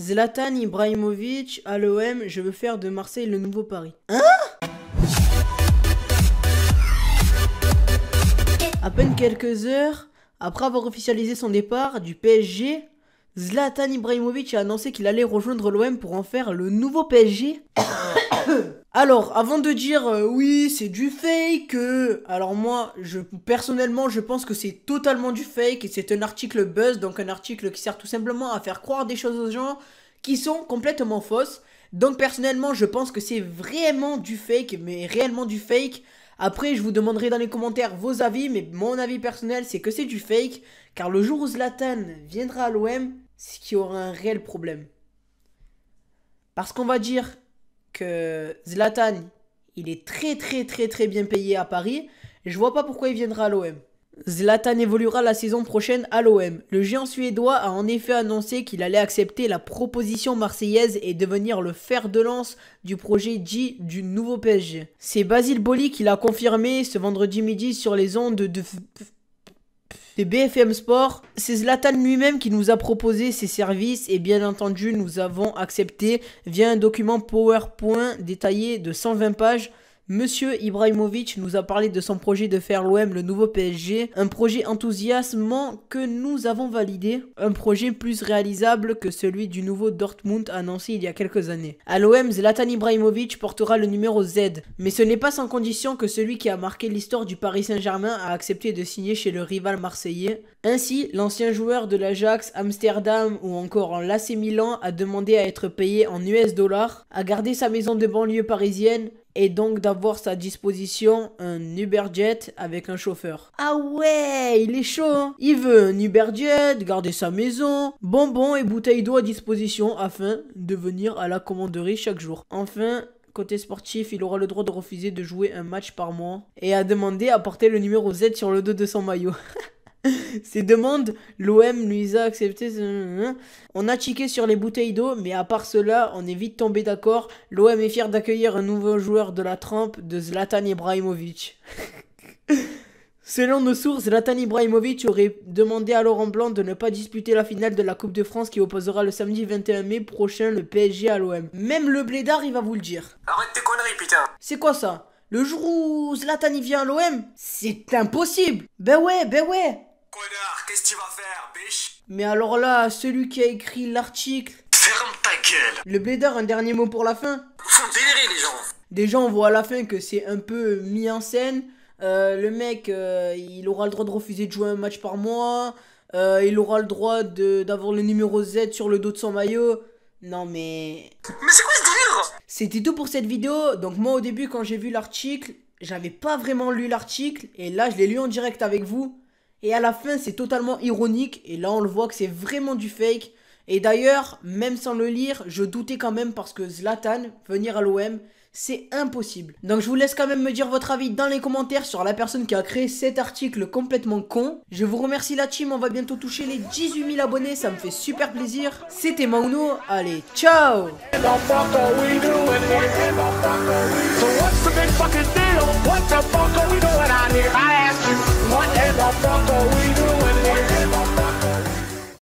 Zlatan Ibrahimovic à l'OM, je veux faire de Marseille le nouveau Paris. Hein À peine quelques heures après avoir officialisé son départ du PSG, Zlatan Ibrahimovic a annoncé qu'il allait rejoindre l'OM pour en faire le nouveau PSG. Alors, avant de dire euh, oui, c'est du fake, euh, alors moi, je, personnellement, je pense que c'est totalement du fake et c'est un article buzz, donc un article qui sert tout simplement à faire croire des choses aux gens qui sont complètement fausses. Donc, personnellement, je pense que c'est vraiment du fake, mais réellement du fake. Après, je vous demanderai dans les commentaires vos avis, mais mon avis personnel, c'est que c'est du fake, car le jour où Zlatan viendra à l'OM, c'est qui aura un réel problème. Parce qu'on va dire que Zlatan, il est très très très très bien payé à Paris. Je vois pas pourquoi il viendra à l'OM. Zlatan évoluera la saison prochaine à l'OM. Le géant suédois a en effet annoncé qu'il allait accepter la proposition marseillaise et devenir le fer de lance du projet dit du nouveau PSG. C'est Basile Boli qui l'a confirmé ce vendredi midi sur les ondes de... C'est BFM Sport, c'est Zlatan lui-même qui nous a proposé ses services et bien entendu nous avons accepté via un document PowerPoint détaillé de 120 pages Monsieur Ibrahimovic nous a parlé de son projet de faire l'OM le nouveau PSG, un projet enthousiasmant que nous avons validé, un projet plus réalisable que celui du nouveau Dortmund annoncé il y a quelques années. À l'OM, Zlatan Ibrahimovic portera le numéro Z, mais ce n'est pas sans condition que celui qui a marqué l'histoire du Paris Saint-Germain a accepté de signer chez le rival marseillais. Ainsi, l'ancien joueur de l'Ajax, Amsterdam ou encore en l'AC Milan a demandé à être payé en US dollars, a gardé sa maison de banlieue parisienne et donc d'avoir sa disposition un Uberjet avec un chauffeur. Ah ouais, il est chaud. Hein. il veut un Uberjet, garder sa maison, bonbons et bouteilles d'eau à disposition afin de venir à la commanderie chaque jour. Enfin, côté sportif, il aura le droit de refuser de jouer un match par mois et à demander à porter le numéro Z sur le dos de son maillot. Ces demandes, l'OM lui a accepté. Euh, euh, euh. On a chiqué sur les bouteilles d'eau, mais à part cela, on est vite tombé d'accord. L'OM est fier d'accueillir un nouveau joueur de la trempe de Zlatan Ibrahimovic. Selon nos sources, Zlatan Ibrahimovic aurait demandé à Laurent Blanc de ne pas disputer la finale de la Coupe de France qui opposera le samedi 21 mai prochain le PSG à l'OM. Même le blédard, il va vous le dire. Arrête tes conneries, putain C'est quoi ça Le jour où Zlatan y vient à l'OM C'est impossible Ben ouais, ben ouais mais alors là, celui qui a écrit l'article... Ferme ta gueule Le bléder, un dernier mot pour la fin Ils les gens Déjà, on voit à la fin que c'est un peu mis en scène. Euh, le mec, euh, il aura le droit de refuser de jouer un match par mois. Euh, il aura le droit d'avoir le numéro Z sur le dos de son maillot. Non mais... Mais c'est quoi ce délire C'était tout pour cette vidéo. Donc moi au début quand j'ai vu l'article, j'avais pas vraiment lu l'article. Et là je l'ai lu en direct avec vous. Et à la fin, c'est totalement ironique. Et là, on le voit que c'est vraiment du fake. Et d'ailleurs, même sans le lire, je doutais quand même parce que Zlatan, venir à l'OM, c'est impossible. Donc je vous laisse quand même me dire votre avis dans les commentaires sur la personne qui a créé cet article complètement con. Je vous remercie la team, on va bientôt toucher les 18 000 abonnés, ça me fait super plaisir. C'était Mauno, allez, ciao